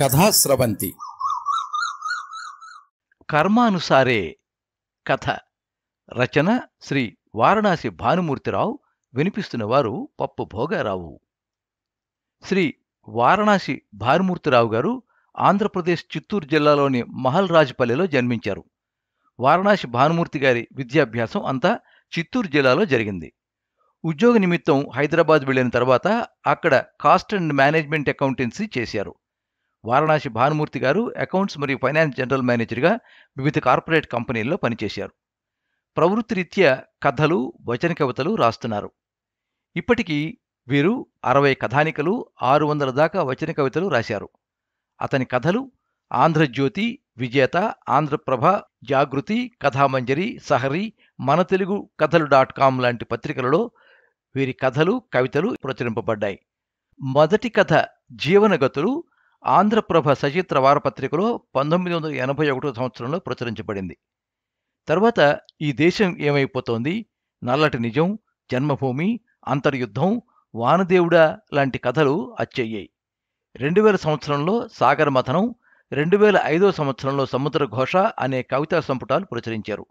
కథాస్రవంతి కర్మానుసారే కథ రచన శ్రీ వారణాసి భానుమూర్తిరావు వినిపిస్తున్నవారు పప్పు భోగారావు శ్రీ వారణాసి భానుమూర్తిరావు గారు ఆంధ్రప్రదేశ్ చిత్తూరు జిల్లాలోని మహల్ రాజపల్లిలో జన్మించారు వారణాసి భానుమూర్తి గారి విద్యాభ్యాసం అంతా చిత్తూరు జిల్లాలో జరిగింది ఉద్యోగ నిమిత్తం హైదరాబాద్ వెళ్లిన తర్వాత అక్కడ కాస్ట్ అండ్ మేనేజ్మెంట్ అకౌంటెన్సీ చేశారు వారణాసి భానుమూర్తి గారు అకౌంట్స్ మరియు ఫైనాన్స్ జనరల్ మేనేజర్గా వివిధ కార్పొరేట్ కంపెనీల్లో పనిచేశారు ప్రవృత్తిరీత్యా కథలు వచన కవితలు రాస్తున్నారు ఇప్పటికీ వీరు అరవై కథానికలు ఆరు వందల దాకా వచన కవితలు రాశారు అతని కథలు ఆంధ్రజ్యోతి విజేత ఆంధ్రప్రభ జాగృతి కథామంజరి సహరి మన తెలుగు కథలు డాట్ కామ్ లాంటి పత్రికలలో వీరి కథలు కవితలు ప్రచురింపబడ్డాయి మొదటి కథ జీవనగతులు ఆంధ్రప్రభ సచిత్ర వారపత్రికలో పంతొమ్మిది వందల ఎనభై ఒకటో సంవత్సరంలో ప్రచురించబడింది తర్వాత ఈ దేశం ఏమైపోతోంది నల్లటి నిజం జన్మభూమి అంతర్యుద్ధం వానదేవుడ లాంటి కథలు అచ్చయ్యాయి రెండు వేల సంవత్సరంలో సాగర మథనం రెండు వేల ఐదో సంవత్సరంలో సముద్ర ఘోష అనే కవితా సంపుటాలు ప్రచురించారు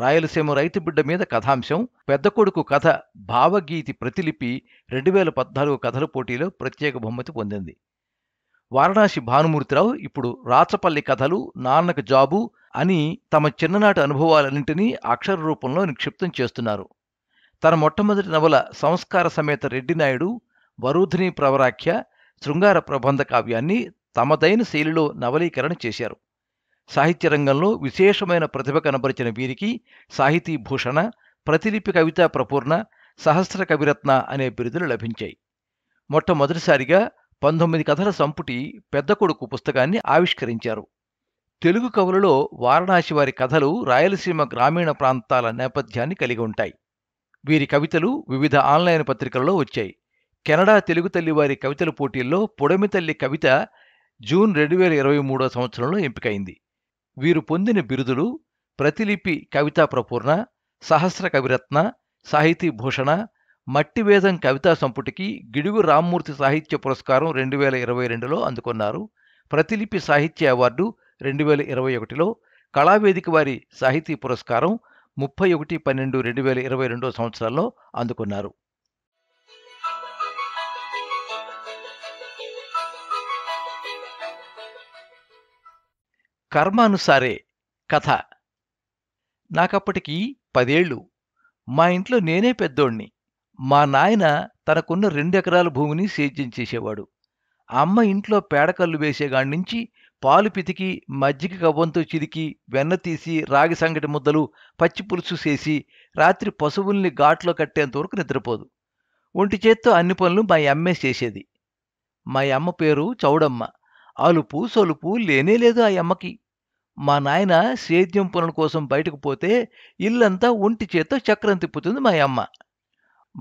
రాయలసీమ రైతు బిడ్డ మీద కథాంశం పెద్ద కొడుకు కథ భావగీతి ప్రతిలిపి రెండు వేల పద్నాలుగు కథల పోటీలో ప్రత్యేక బహుమతి పొందింది వారణాసి భానుమూర్తిరావు ఇప్పుడు రాచపల్లి కథలు నాన్నకు జాబు అని తమ చిన్ననాటి అనుభవాలన్నింటినీ అక్షర రూపంలో నిక్షిప్తం చేస్తున్నారు తన మొట్టమొదటి నవల సంస్కార సమేత రెడ్డినాయుడు వరుధిని ప్రవరాఖ్య శృంగార ప్రబంధ కావ్యాన్ని తమదైన శైలిలో నవలీకరణ చేశారు సాహిత్య రంగంలో విశేషమైన ప్రతిభ కనబరిచిన వీరికి సాహితీ భూషణ ప్రతిలిపి కవితా ప్రపూర్ణ సహస్ర కవిరత్న అనే బిరుదులు లభించాయి మొట్టమొదటిసారిగా పంతొమ్మిది కథల సంపుటి పెద్ద కొడుకు పుస్తకాన్ని ఆవిష్కరించారు తెలుగు కవులలో వారణాసి వారి కథలు రాయలసీమ గ్రామీణ ప్రాంతాల నేపథ్యాన్ని కలిగి ఉంటాయి వీరి కవితలు వివిధ ఆన్లైన్ పత్రికలలో వచ్చాయి కెనడా తెలుగు తల్లి వారి కవితల పోటీల్లో పొడమి తల్లి కవిత జూన్ రెండు వేల ఇరవై మూడో సంవత్సరంలో ఎంపికైంది వీరు పొందిన బిరుదులు ప్రతిలిపి కవితా ప్రపూర్ణ సహస్ర కవిరత్న సాహితీ భూషణ మట్టివేదం కవితా సంపుటికి గిడుగు రామ్మూర్తి సాహిత్య పురస్కారం రెండు వేల ఇరవై రెండులో అందుకున్నారు ప్రతిలిపి సాహిత్య అవార్డు రెండు వేల ఇరవై ఒకటిలో కళావేదిక వారి సాహితీ పురస్కారం ముప్పై ఒకటి పన్నెండు రెండు వేల ఇరవై రెండో సంవత్సరాల్లో అందుకున్నారు కర్మానుసారే కథ నాకప్పటికి పదేళ్ళు మా ఇంట్లో నేనే పెద్దోణ్ణి మా నాయన తనకున్న రెండెకరాల భూమిని సేద్యం చేసేవాడు అమ్మ ఇంట్లో పేడకల్లు వేసేగాడి నుంచి పాలు పితికి మజ్జిగ కవ్వంతో చిరికి వెన్న తీసి రాగి సంగటి ముద్దలు పచ్చి పులుసు చేసి రాత్రి పశువుల్ని ఘాట్లో కట్టేంత వరకు నిద్రపోదు ఒంటి చేత్తో అన్ని పనులు మా అమ్మే చేసేది మా అమ్మ పేరు చౌడమ్మ అలుపు సొలుపు లేనేలేదు ఆ అమ్మకి మా నాయన సేద్యం పనుల కోసం బయటకు పోతే ఇల్లంతా ఒంటి చేత్తో చక్రం తిప్పుతుంది మా అమ్మ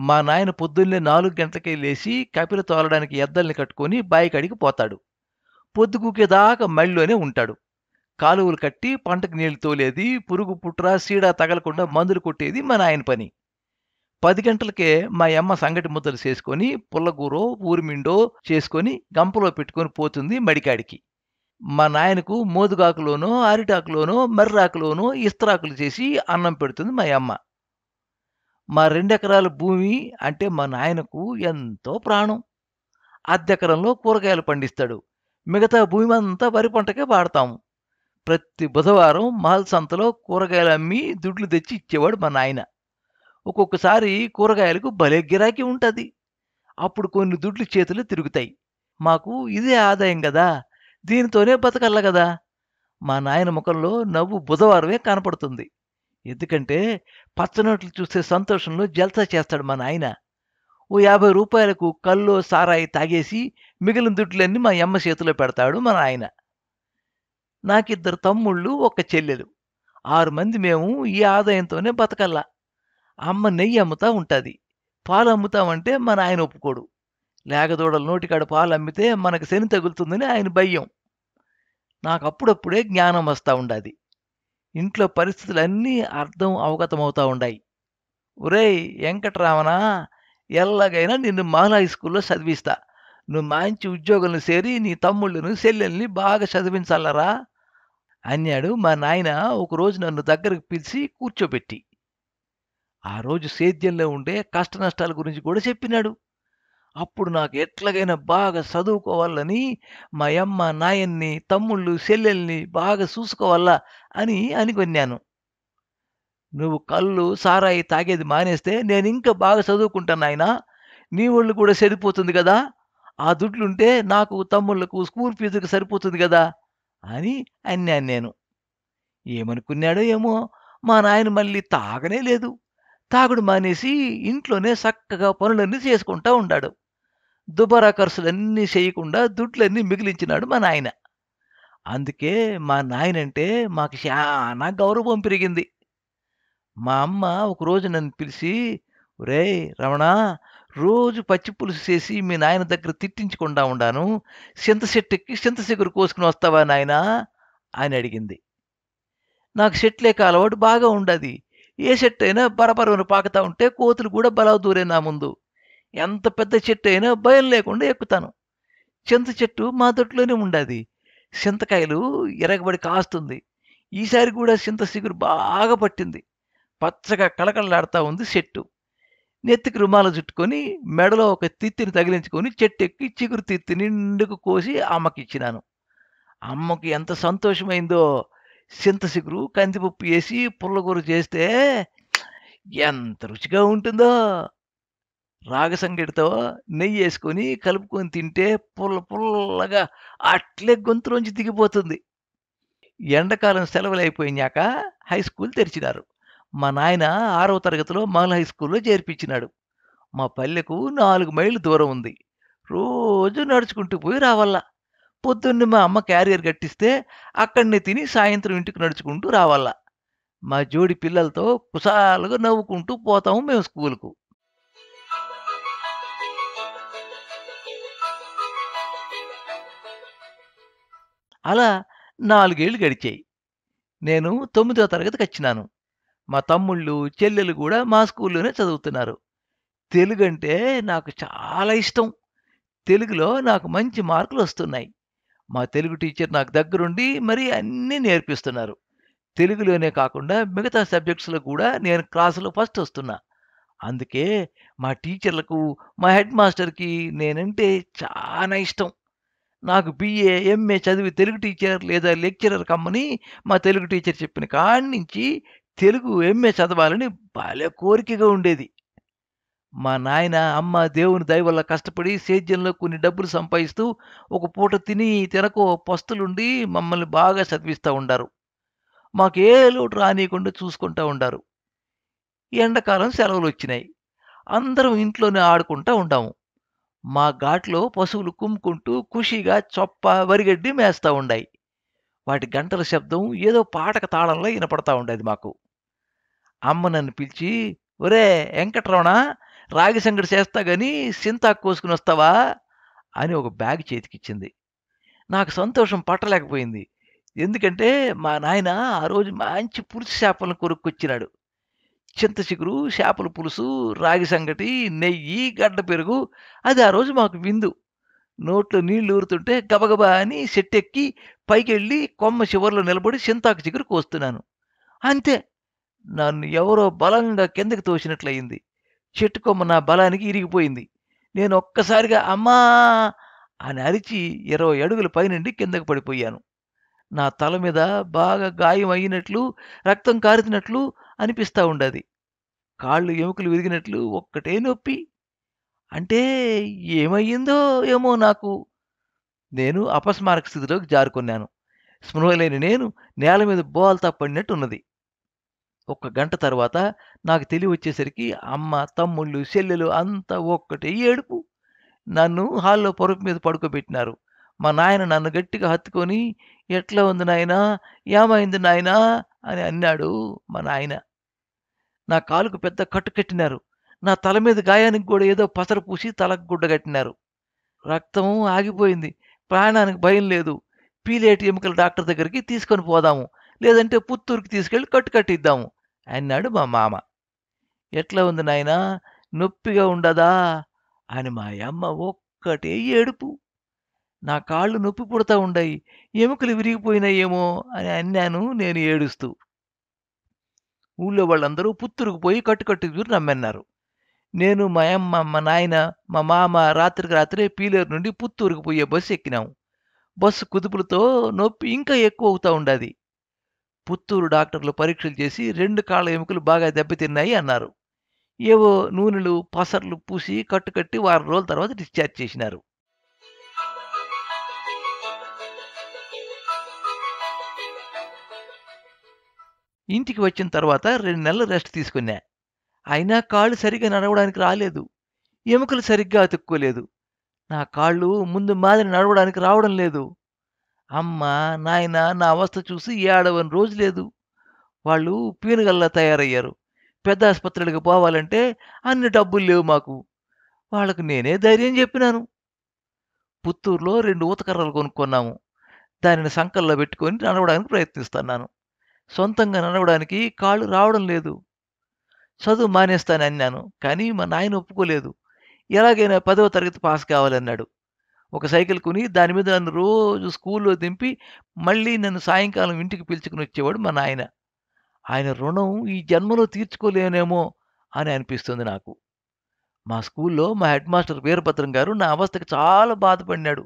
మా నాయన పొద్దున్నే నాలుగు గంటలకే లేచి కపిల తోలడానికి ఎద్దల్ని కట్టుకొని బాయి కడిగి పోతాడు పొద్దుకూకేదాకా మళ్ళీలోనే ఉంటాడు కాలువలు కట్టి పంటకు నీళ్లు తోలేది పురుగు పుట్రా సీడా తగలకుండా మందులు కొట్టేది మా నాయన పని పది గంటలకే మా అమ్మ సంగటి ముద్దలు చేసుకొని పుల్లగూరో ఊరిమిండో చేసుకొని గంపలో పెట్టుకొని పోతుంది మడికాడికి మా నాయనకు మోదుగాకులోనో అరిటాకులోనో మర్రాకులోనో ఇస్త్రాకులు చేసి అన్నం పెడుతుంది మా అమ్మ మా రెండెకరాల భూమి అంటే మా నాయనకు ఎంతో ప్రాణం అద్దెకరంలో కూరగాయలు పండిస్తాడు మిగతా భూమి అంతా వరి పంటకే వాడతాము ప్రతి బుధవారం మహల్ సంతలో కూరగాయలు అమ్మి దుడ్లు తెచ్చి ఇచ్చేవాడు మా నాయన ఒక్కొక్కసారి కూరగాయలకు భలే గిరాకీ ఉంటుంది అప్పుడు కొన్ని దుడ్లు చేతులు తిరుగుతాయి మాకు ఇదే ఆదాయం కదా దీనితోనే బతకల్ల కదా మా నాయన ముఖంలో నవ్వు బుధవారమే కనపడుతుంది ఎందుకంటే పచ్చనోట్లు చూస్తే సంతోషంలో జల్సా చేస్తాడు మా నాయన ఓ యాభై రూపాయలకు కల్లో సారాయి తాగేసి మిగిలిన దుడ్లన్నీ మా అమ్మ చేతిలో పెడతాడు మా నాయన నాకిద్దరు తమ్ముళ్ళు ఒక చెల్లెలు ఆరు మంది మేము ఈ ఆదాయంతోనే బతకల్లా అమ్మ నెయ్యి అమ్ముతా ఉంటుంది పాలు అమ్ముతామంటే మన ఆయన ఒప్పుకోడు లేగదూడలు నోటికాడ పాలు అమ్మితే మనకు శని తగులుతుందని ఆయన భయం నాకు అప్పుడప్పుడే జ్ఞానం వస్తూ ఉండాది ఇంట్లో పరిస్థితులన్నీ అర్థం అవగతమవుతూ ఉన్నాయి ఒరే వెంకటరామన ఎలాగైనా నిన్ను మహిళా స్కూల్లో చదివిస్తా నువ్వు మంచి ఉద్యోగులను చేరి నీ తమ్ముళ్ళను చెల్లెల్ని బాగా చదివించాలరా అన్నాడు మా నాయన ఒకరోజు నన్ను దగ్గరకు పిలిచి కూర్చోబెట్టి ఆ రోజు సేద్యంలో ఉండే కష్ట నష్టాల గురించి కూడా చెప్పినాడు అప్పుడు నాకు ఎట్లాగైనా బాగా చదువుకోవాలని మా అమ్మ నాయన్ని తమ్ముళ్ళు చెల్లెల్ని బాగా చూసుకోవాలా అని అనుకున్నాను నువ్వు కళ్ళు సారాయి తాగేది మానేస్తే నేను ఇంకా బాగా చదువుకుంటాను ఆయన నీ ఒళ్ళు కూడా సరిపోతుంది కదా ఆ దుడ్లుంటే నాకు తమ్ముళ్ళకు స్కూల్ ఫీజుకి సరిపోతుంది కదా అని అన్నాను నేను ఏమనుకున్నాడో ఏమో మా నాయన మళ్ళీ తాగనే లేదు తాగుడు మానేసి ఇంట్లోనే చక్కగా పనులన్నీ చేసుకుంటా ఉన్నాడు దుబారా ఖర్చులన్నీ చేయకుండా దుడ్లన్నీ మిగిలించినాడు మా నాయన అందుకే మా నాయనంటే మాకు చాలా గౌరవం పెరిగింది మా అమ్మ ఒకరోజు నన్ను పిలిచి రే రమణ రోజు పచ్చి పులుసు చేసి మీ నాయన దగ్గర తిట్టించకుండా ఉండాను చింత చెట్టుకి సింత కోసుకుని వస్తావా నాయన అని అడిగింది నాకు చెట్లేక అలవాటు బాగా ఉండదు ఏ చెట్టు అయినా బరబరను పాకుతా ఉంటే కోతులు కూడా బలవ దూరే నా ముందు ఎంత పెద్ద చెట్టు అయినా భయం లేకుండా ఎక్కుతాను చింత చెట్టు మా తొట్టులోనే ఉండాది చింతకాయలు ఎరగబడి కాస్తుంది ఈసారి కూడా చింత సిగురు బాగా పట్టింది పచ్చగా కళకళలాడుతూ ఉంది చెట్టు నెత్తికి రుమాలు చుట్టుకొని మెడలో ఒక తిత్తిని తగిలించుకొని చెట్టు ఎక్కి చిగురు తిత్తి నిండుకు కోసి అమ్మకి ఇచ్చినాను అమ్మకి ఎంత సంతోషమైందో చింత సిగురు కందిపప్పు వేసి పుల్లగూర చేస్తే ఎంత రుచిగా ఉంటుందో రాగ నెయ్యి వేసుకొని కలుపుకొని తింటే పుల్ల పుల్లగా అట్లే గొంతులోంచి దిగిపోతుంది ఎండాకాలం సెలవులు అయిపోయినాక హై స్కూల్ తెరిచినారు మా నాయన ఆరవ తరగతిలో మహిళ హై స్కూల్లో చేర్పించినాడు మా పల్లెకు నాలుగు మైళ్ళు దూరం ఉంది రోజు నడుచుకుంటూ పోయి రావాలా పొద్దున్నే మా అమ్మ క్యారియర్ కట్టిస్తే అక్కడనే తిని సాయంత్రం ఇంటికి నడుచుకుంటూ రావాలా మా జోడి పిల్లలతో కుశాలుగా నవ్వుకుంటూ పోతాము మేము స్కూల్కు అలా నాలుగేళ్లు గడిచాయి నేను తొమ్మిదో తరగతికి వచ్చినాను మా తమ్ముళ్ళు చెల్లెలు కూడా మా స్కూల్లోనే చదువుతున్నారు తెలుగు అంటే నాకు చాలా ఇష్టం తెలుగులో నాకు మంచి మార్కులు వస్తున్నాయి మా తెలుగు టీచర్ నాకు దగ్గరుండి మరీ అన్నీ నేర్పిస్తున్నారు తెలుగులోనే కాకుండా మిగతా సబ్జెక్ట్స్లో కూడా నేను క్లాసులో ఫస్ట్ వస్తున్నా అందుకే మా టీచర్లకు మా హెడ్ మాస్టర్కి నేనంటే చాలా ఇష్టం నాకు బిఏ ఎంఏ చదివి తెలుగు టీచర్ లేదా లెక్చరర్ కమ్మని మా తెలుగు టీచర్ చెప్పిన కాడి నుంచి తెలుగు ఎంఏ చదవాలని భలే కోరికగా ఉండేది మా నాయన అమ్మ దేవుని దయ వల్ల కష్టపడి సేద్యంలో కొన్ని డబ్బులు సంపాదిస్తూ ఒక పూట తిని తినకో పస్తులుండి మమ్మల్ని బాగా చదివిస్తూ ఉండారు మాకే లోటు రానియకుండా చూసుకుంటూ ఉండారు ఎండాకాలం సెలవులు వచ్చినాయి అందరం ఇంట్లోనే ఆడుకుంటూ ఉండాము మా ఘాట్లో పశువులు కుమ్ముకుంటూ ఖుషీగా చొప్ప వరిగడ్డి మేస్తూ ఉండాయి వాటి గంటల శబ్దం ఏదో పాటక తాళంలో వినపడతా ఉండేది మాకు అమ్మ నన్ను పిలిచి ఒరే వెంకట్రమణ రాగి సంగడి చేస్తా గాని సింతాకు కోసుకుని వస్తావా అని ఒక బ్యాగ్ చేతికిచ్చింది నాకు సంతోషం పట్టలేకపోయింది ఎందుకంటే మా నాయన ఆ రోజు మంచి పురుషు చేపలను కొరుక్కొచ్చినాడు చింతచిగురు చేపల పులుసు రాగి సంగటి నెయ్యి గడ్డ పెరుగు అది ఆ రోజు మాకు విందు నోట్లో నీళ్లు ఊరుతుంటే గబగబా అని చెట్టెక్కి పైకెళ్ళి కొమ్మ చివరిలో నిలబడి చింతాకు చిగురు కోస్తున్నాను అంతే నన్ను ఎవరో బలంగా కిందకి తోసినట్లయింది చెట్టు కొమ్మ నా బలానికి ఇరిగిపోయింది నేను ఒక్కసారిగా అమ్మా అని అరిచి ఇరవై అడుగుల పైనుండి కిందకు పడిపోయాను నా తల మీద బాగా గాయం అయినట్లు రక్తం కారుతున్నట్లు అనిపిస్తూ ఉండది కాళ్ళు ఎముకలు విరిగినట్లు ఒక్కటే నొప్పి అంటే ఏమయ్యిందో ఏమో నాకు నేను అపస్మారక స్థితిలోకి జారుకున్నాను స్మృహ లేని నేను నేల మీద బోల్తా పడినట్టున్నది ఒక గంట తర్వాత నాకు తెలివి వచ్చేసరికి అమ్మ తమ్ముళ్ళు చెల్లెలు అంతా ఒక్కటే ఏడుపు నన్ను హాల్లో పొరపు మీద పడుకోబెట్టినారు మా నాయన నన్ను గట్టిగా హత్తుకొని ఎట్లా ఉంది నాయనా ఏమైంది నాయనా అని అన్నాడు మా నాయన నా కాలుకు పెద్ద కట్టు కట్టినారు నా తల మీద గాయానికి కూడా ఏదో పసరు పూసి తలకు గుడ్డ కట్టినారు రక్తం ఆగిపోయింది ప్రాణానికి భయం లేదు పీలేటి ఎముకల డాక్టర్ దగ్గరికి తీసుకొని పోదాము లేదంటే పుత్తూరుకి తీసుకెళ్ళి కట్టు కట్టిద్దాము అన్నాడు మా మామ ఎట్లా ఉంది నాయనా నొప్పిగా ఉండదా అని మా అమ్మ ఒక్కటే ఏడుపు నా కాళ్ళు నొప్పి పుడతా ఉండయి ఎముకలు విరిగిపోయినాయేమో అని అన్నాను నేను ఏడుస్తూ ఊళ్ళో వాళ్ళందరూ పుత్తూరుకు పోయి కట్టుకట్టు చూరు నమ్మన్నారు నేను మా అమ్మ మా నాయన మా మామ రాత్రికి రాత్రే పీలేరు నుండి పుత్తూరుకు పోయే బస్సు ఎక్కినాం బస్సు కుదుపులతో నొప్పి ఇంకా ఎక్కువ అవుతూ ఉండాది పుత్తూరు డాక్టర్లు పరీక్షలు చేసి రెండు కాళ్ళ ఎముకలు బాగా దెబ్బతిన్నాయి అన్నారు ఏవో నూనెలు పసర్లు పూసి కట్టుకట్టి వారం రోజుల తర్వాత డిశ్చార్జ్ చేసినారు ఇంటికి వచ్చిన తర్వాత రెండు నెలలు రెస్ట్ తీసుకున్నా అయినా కాళ్ళు సరిగ్గా నడవడానికి రాలేదు ఎముకలు సరిగ్గా అతుక్కోలేదు నా కాళ్ళు ముందు మాదిరి నడవడానికి రావడం లేదు అమ్మ నాయన నా అవస్థ చూసి ఏడవని రోజు లేదు వాళ్ళు పీనుగల్లా తయారయ్యారు పెద్ద ఆసుపత్రులకు పోవాలంటే అన్ని డబ్బులు లేవు మాకు వాళ్ళకు నేనే ధైర్యం చెప్పినాను పుత్తూరులో రెండు ఊతకర్రలు కొనుక్కున్నాము దానిని సంకల్లో పెట్టుకొని నడవడానికి ప్రయత్నిస్తున్నాను సొంతంగా నడవడానికి కాళ్ళు రావడం లేదు చదువు మానేస్తాను అన్నాను కానీ మా నాయన ఒప్పుకోలేదు ఎలాగైనా పదవ తరగతి పాస్ కావాలన్నాడు ఒక సైకిల్ కొని దాని మీద నన్ను రోజు స్కూల్లో దింపి మళ్ళీ నన్ను సాయంకాలం ఇంటికి పిలుచుకుని వచ్చేవాడు మా నాయన ఆయన రుణం ఈ జన్మలో తీర్చుకోలేనేమో అని అనిపిస్తుంది నాకు మా స్కూల్లో మా హెడ్ మాస్టర్ వీరభద్రం గారు నా అవస్థకు చాలా బాధపడినాడు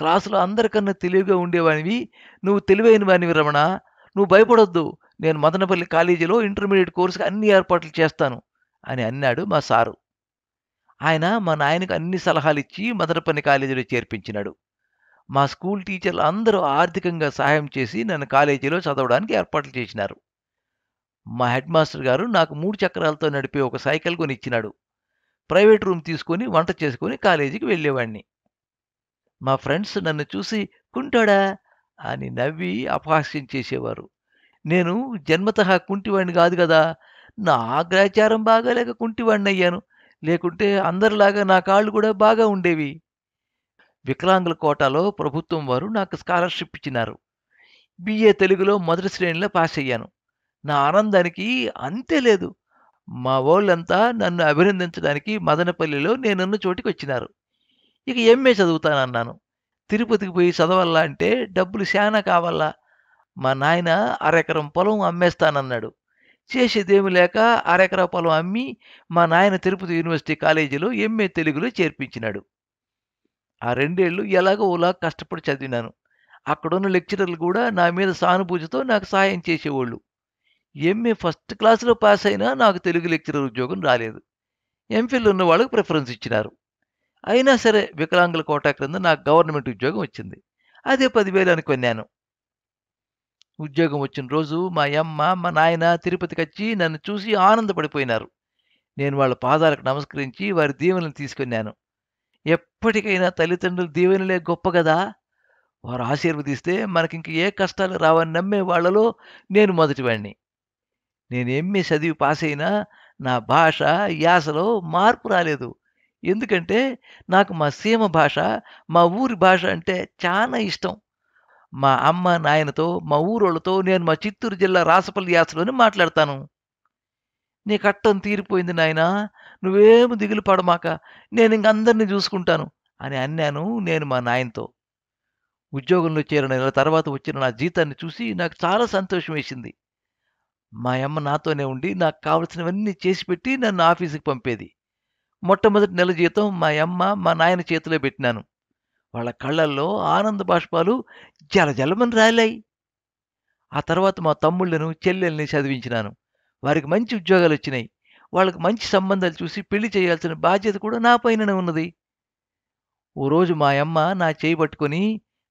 క్లాసులో అందరికన్నా తెలివిగా ఉండేవానివి నువ్వు తెలివైన వానివి రమణ నువ్వు భయపడొద్దు నేను మదనపల్లి కాలేజీలో ఇంటర్మీడియట్ కోర్సుకి అన్ని ఏర్పాట్లు చేస్తాను అని అన్నాడు మా సారు ఆయన మా నాయనకు అన్ని సలహాలు ఇచ్చి మదనపల్లి కాలేజీలో చేర్పించినాడు మా స్కూల్ టీచర్లు అందరూ ఆర్థికంగా సహాయం చేసి నన్ను కాలేజీలో చదవడానికి ఏర్పాట్లు చేసినారు మా హెడ్ మాస్టర్ గారు నాకు మూడు చక్రాలతో నడిపే ఒక సైకిల్ కొనిచ్చినాడు ప్రైవేట్ రూమ్ తీసుకొని వంట చేసుకొని కాలేజీకి వెళ్ళేవాడిని మా ఫ్రెండ్స్ నన్ను చూసి కుంటాడా అని నవ్వి అపహాస్యం చేసేవారు నేను జన్మత కుంటివాడిని కాదు కదా నా ఆగ్రాచారం బాగాలేక కుంటివాడిని అయ్యాను లేకుంటే అందరిలాగా నా కాళ్ళు కూడా బాగా ఉండేవి వికలాంగుల కోటాలో ప్రభుత్వం వారు నాకు స్కాలర్షిప్ ఇచ్చినారు బిఏ తెలుగులో మొదటి శ్రేణిలో పాస్ అయ్యాను నా ఆనందానికి అంతే లేదు మా వాళ్ళంతా నన్ను అభినందించడానికి మదనపల్లిలో నేనున్న చోటికి వచ్చినారు ఇక ఎంఏ చదువుతానన్నాను తిరుపతికి పోయి చదవాలా అంటే డబ్బులు శానా కావాలా మా నాయన అరెకరం పొలం అమ్మేస్తానన్నాడు చేసేదేమి లేక అరెకర పొలం అమ్మి మా నాయన తిరుపతి యూనివర్సిటీ కాలేజీలో ఎంఏ తెలుగులో చేర్పించినాడు ఆ రెండేళ్లు ఎలాగో ఓలా కష్టపడి చదివినాను అక్కడున్న లెక్చరర్లు కూడా నా మీద సానుభూతితో నాకు సహాయం చేసేవాళ్ళు ఎంఏ ఫస్ట్ క్లాస్లో పాస్ అయినా నాకు తెలుగు లెక్చరర్ ఉద్యోగం రాలేదు ఎంఫిల్ ఉన్న వాళ్ళకు ప్రిఫరెన్స్ ఇచ్చినారు అయినా సరే వికలాంగుల కోటా క్రింద నాకు గవర్నమెంట్ ఉద్యోగం వచ్చింది అదే పదివేలు అనుకున్నాను ఉద్యోగం వచ్చిన రోజు మా అమ్మ మా నాయన తిరుపతికి వచ్చి నన్ను చూసి ఆనందపడిపోయినారు నేను వాళ్ళ పాదాలకు నమస్కరించి వారి దీవెనలు తీసుకున్నాను ఎప్పటికైనా తల్లిదండ్రులు దీవెనలే గొప్ప కదా వారు ఆశీర్వదిస్తే మనకింక ఏ కష్టాలు రావని నమ్మే వాళ్ళలో నేను మొదటివాణ్ణి నేను ఎంఏ చదివి పాస్ అయినా నా భాష యాసలో మార్పు రాలేదు ఎందుకంటే నాకు మా సీమ భాష మా ఊరి భాష అంటే చాలా ఇష్టం మా అమ్మ నాయనతో మా ఊరోళ్ళతో నేను మా చిత్తూరు జిల్లా రాసపల్లి యాసలోని మాట్లాడతాను నీ కట్టం తీరిపోయింది నాయన నువ్వేమి దిగులు పడమాక నేను ఇంకందరినీ చూసుకుంటాను అని అన్నాను నేను మా నాయనతో ఉద్యోగంలో చేరిన నెల తర్వాత వచ్చిన నా జీతాన్ని చూసి నాకు చాలా సంతోషం వేసింది మా అమ్మ నాతోనే ఉండి నాకు కావలసినవన్నీ చేసి పెట్టి నన్ను ఆఫీసుకి పంపేది మొట్టమొదటి నెల జీతం మా అమ్మ మా నాయన చేతిలో పెట్టినాను వాళ్ళ కళ్ళల్లో ఆనంద బాష్పాలు జలజలమని రాలాయి ఆ తర్వాత మా తమ్ముళ్ళను చెల్లెల్ని చదివించినాను వారికి మంచి ఉద్యోగాలు వచ్చినాయి వాళ్ళకి మంచి సంబంధాలు చూసి పెళ్లి చేయాల్సిన బాధ్యత కూడా నా పైననే ఉన్నది ఓ రోజు మా అమ్మ నా చేయి పట్టుకొని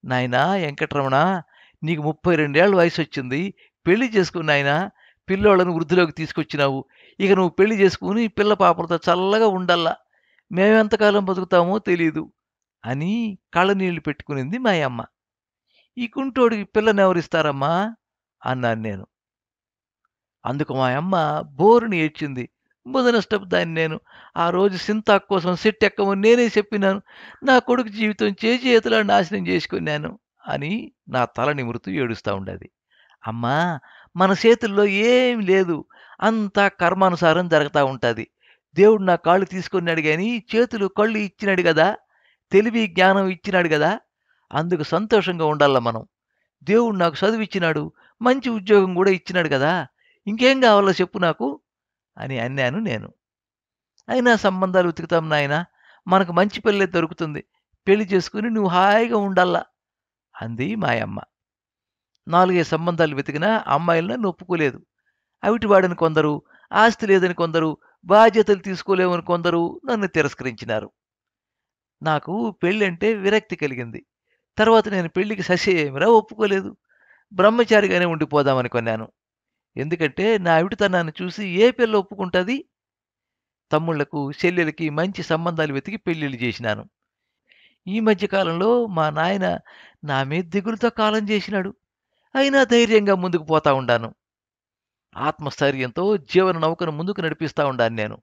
నాయనా వెంకటరమణ నీకు ముప్పై రెండేళ్ల వయసు వచ్చింది పెళ్లి చేసుకున్నాయన పిల్లోళ్ళను వృద్ధిలోకి తీసుకొచ్చినావు ఇక నువ్వు పెళ్లి చేసుకుని పిల్ల పాపలతో చల్లగా ఉండల్లా మేమెంతకాలం బతుకుతామో తెలీదు అని కళ్ళనీళ్లు పెట్టుకునింది మాయమ్మ ఈ కుంటోడికి పిల్లనెవరిస్తారమ్మా అన్నాను నేను అందుకు మా అమ్మ బోరుని ఏడ్చింది స్టప్ దాన్ని నేను ఆ రోజు సింతాక్ కోసం సెట్ ఎక్కమని నేనే చెప్పినాను నా కొడుకు జీవితం చేసి చేతిలో నాశనం చేసుకున్నాను అని నా తల నిమురుతూ ఏడుస్తూ ఉండేది అమ్మా మన చేతుల్లో ఏం లేదు అంతా కర్మానుసారం జరుగుతూ ఉంటుంది దేవుడు నా కాళ్ళు తీసుకున్నాడు కానీ చేతులు కళ్ళు ఇచ్చినాడు కదా తెలివి జ్ఞానం ఇచ్చినాడు కదా అందుకు సంతోషంగా ఉండాల మనం దేవుడు నాకు చదువు ఇచ్చినాడు మంచి ఉద్యోగం కూడా ఇచ్చినాడు కదా ఇంకేం కావాలో చెప్పు నాకు అని అన్నాను నేను అయినా సంబంధాలు ఉతుకుతాం నాయన మనకు మంచి పెళ్ళే దొరుకుతుంది పెళ్లి చేసుకుని నువ్వు హాయిగా ఉండాలా అంది మాయమ్మ నాలుగే సంబంధాలు వెతికినా అమ్మాయిలను నొప్పుకోలేదు అవిటివాడని కొందరు ఆస్తి లేదని కొందరు బాధ్యతలు తీసుకోలేమని కొందరు నన్ను తిరస్కరించినారు నాకు పెళ్ళంటే విరక్తి కలిగింది తర్వాత నేను పెళ్లికి ఏమిరా ఒప్పుకోలేదు బ్రహ్మచారిగానే ఉండిపోదామని కొన్నాను ఎందుకంటే నా అవిటితనాన్ని చూసి ఏ పిల్ల ఒప్పుకుంటుంది తమ్ముళ్లకు చెల్లెలకి మంచి సంబంధాలు వెతికి పెళ్లిళ్ళు చేసినాను ఈ మధ్యకాలంలో మా నాయన నా మీద దిగులతో కాలం చేసినాడు అయినా ధైర్యంగా ముందుకు పోతా ఉండాను ఆత్మస్థైర్యంతో జీవన నౌకను ముందుకు నడిపిస్తూ ఉండాను నేను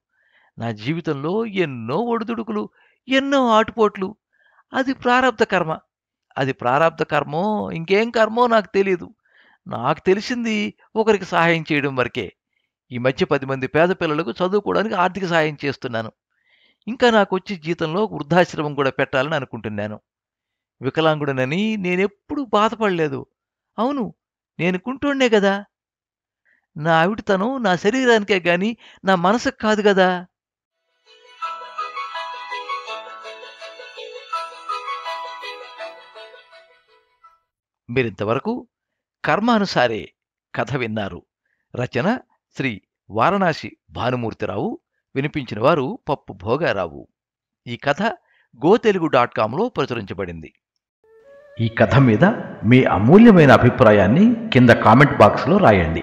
నా జీవితంలో ఎన్నో ఒడిదుడుకులు ఎన్నో ఆటుపోట్లు అది ప్రారంభ కర్మ అది ప్రారంభ కర్మో ఇంకేం కర్మో నాకు తెలియదు నాకు తెలిసింది ఒకరికి సహాయం చేయడం వరకే ఈ మధ్య పది మంది పేద పిల్లలకు చదువుకోవడానికి ఆర్థిక సహాయం చేస్తున్నాను ఇంకా నాకు వచ్చి జీతంలో వృద్ధాశ్రమం కూడా పెట్టాలని అనుకుంటున్నాను వికలాంగుడనని నేనెప్పుడు బాధపడలేదు అవును నేను కదా నా ఆవిడతనం నా శరీరానికే గాని నా మనసుకు కాదు కదా మీరింతవరకు కర్మానుసారే కథ విన్నారు రచన శ్రీ వారణాసి భానుమూర్తిరావు వినిపించిన వారు పప్పు భోగారావు ఈ కథ గో తెలుగు డాట్ కాంలో ప్రచురించబడింది ఈ కథ మీద మీ అమూల్యమైన అభిప్రాయాన్ని కింద కామెంట్ బాక్స్లో రాయండి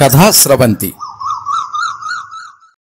कथा स्रवंती